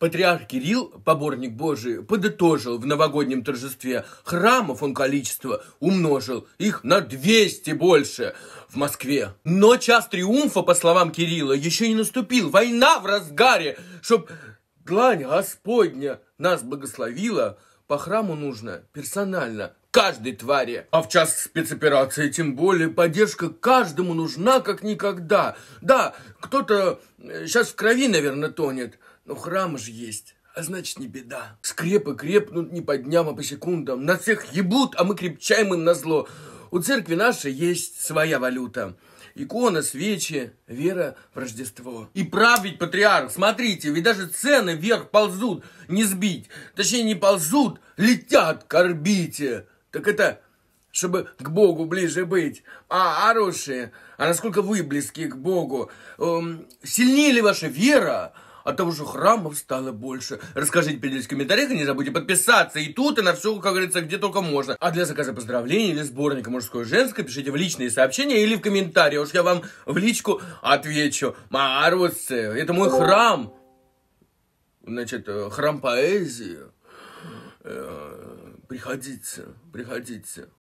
Патриарх Кирилл, поборник Божий, подытожил в новогоднем торжестве. Храмов он количество умножил, их на 200 больше в Москве. Но час триумфа, по словам Кирилла, еще не наступил. Война в разгаре, чтоб длань Господня нас благословила, по храму нужно персонально каждой твари. А в час спецоперации тем более поддержка каждому нужна как никогда. Да, кто-то сейчас э, в крови, наверное, тонет, но храм же есть, а значит не беда. Скрепы крепнут не по дням, а по секундам. На всех ебут, а мы крепчаем им на зло. У церкви нашей есть своя валюта. Икона, свечи, вера в Рождество. И прав ведь патриарх, смотрите, ведь даже цены вверх ползут, не сбить. Точнее, не ползут, летят к орбите. Так это чтобы к Богу ближе быть. А хорошие, а насколько вы близки к Богу? Эм, сильнее ли ваша вера? а того, уже храмов стало больше. Расскажите, поделитесь в комментариях, и не забудьте подписаться. И тут, и на все, как говорится, где только можно. А для заказа поздравлений или сборника мужское и женское, пишите в личные сообщения или в комментарии. Уж я вам в личку отвечу. Марвусы, это мой храм. Значит, э, храм поэзии. Э, приходите, приходите.